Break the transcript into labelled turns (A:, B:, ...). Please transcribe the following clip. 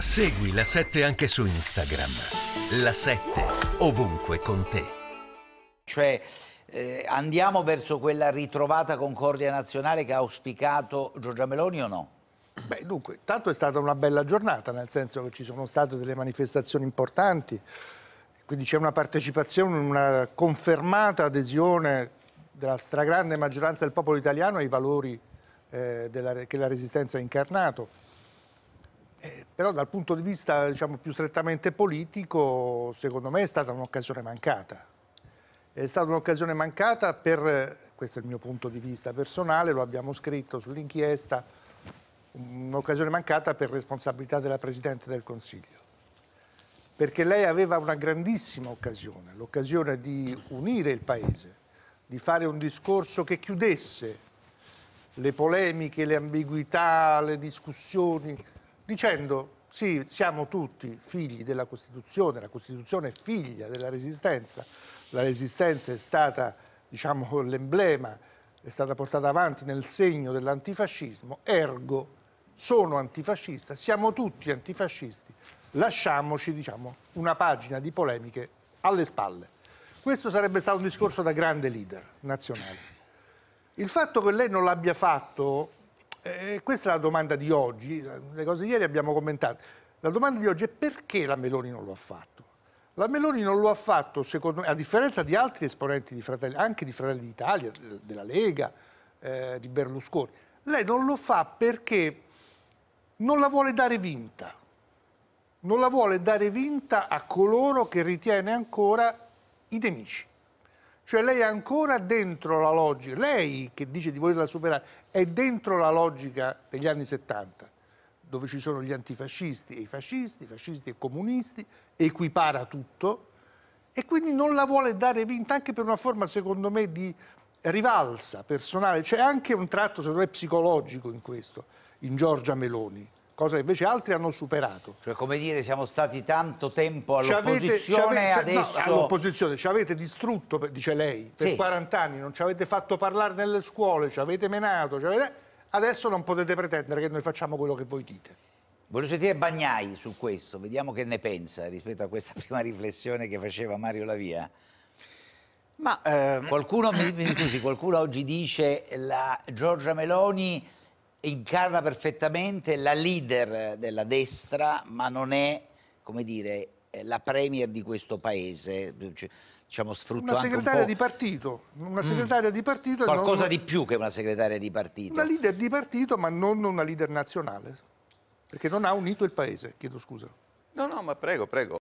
A: Segui la 7 anche su Instagram. La 7 ovunque con te. Cioè eh, andiamo verso quella ritrovata concordia nazionale che ha auspicato Giorgia Meloni o no?
B: Beh, dunque, tanto è stata una bella giornata, nel senso che ci sono state delle manifestazioni importanti, quindi c'è una partecipazione, una confermata adesione della stragrande maggioranza del popolo italiano ai valori eh, della, che la Resistenza ha incarnato però dal punto di vista diciamo, più strettamente politico secondo me è stata un'occasione mancata. È stata un'occasione mancata per, questo è il mio punto di vista personale, lo abbiamo scritto sull'inchiesta, un'occasione mancata per responsabilità della Presidente del Consiglio. Perché lei aveva una grandissima occasione, l'occasione di unire il Paese, di fare un discorso che chiudesse le polemiche, le ambiguità, le discussioni, dicendo sì, siamo tutti figli della Costituzione, la Costituzione è figlia della Resistenza, la Resistenza è stata diciamo, l'emblema, è stata portata avanti nel segno dell'antifascismo, ergo sono antifascista, siamo tutti antifascisti, lasciamoci diciamo, una pagina di polemiche alle spalle. Questo sarebbe stato un discorso da grande leader nazionale. Il fatto che lei non l'abbia fatto eh, questa è la domanda di oggi, le cose ieri abbiamo commentato. La domanda di oggi è perché la Meloni non lo ha fatto? La Meloni non lo ha fatto, secondo me, a differenza di altri esponenti di Fratelli, anche di Fratelli d'Italia, della Lega, eh, di Berlusconi. Lei non lo fa perché non la vuole dare vinta. Non la vuole dare vinta a coloro che ritiene ancora i nemici. Cioè lei è ancora dentro la logica, lei che dice di volerla superare, è dentro la logica degli anni 70, dove ci sono gli antifascisti e i fascisti, fascisti e comunisti, equipara tutto e quindi non la vuole dare vinta anche per una forma, secondo me, di rivalsa personale. C'è anche un tratto, secondo me, psicologico in questo, in Giorgia Meloni cosa che invece altri hanno superato.
A: Cioè, come dire, siamo stati tanto tempo all'opposizione e cioè, adesso... No, all'opposizione, ci avete distrutto,
B: dice lei, per sì. 40 anni, non ci avete fatto parlare nelle scuole, ci avete menato, ci avete...
A: adesso non potete pretendere che noi facciamo quello che voi dite. Voglio sentire Bagnai su questo, vediamo che ne pensa rispetto a questa prima riflessione che faceva Mario Lavia. Ma eh... qualcuno, mi, mi scusi, qualcuno oggi dice la Giorgia Meloni incarna perfettamente la leader della destra, ma non è, come dire, eh, la premier di questo paese. Diciamo, sfrutto una segretaria un di
B: partito, una mm. segretaria mm. di partito qualcosa non... di
A: più che una segretaria di partito. Una
B: leader di partito, ma non una leader nazionale, perché non ha unito il paese, chiedo scusa. No, no, ma prego, prego.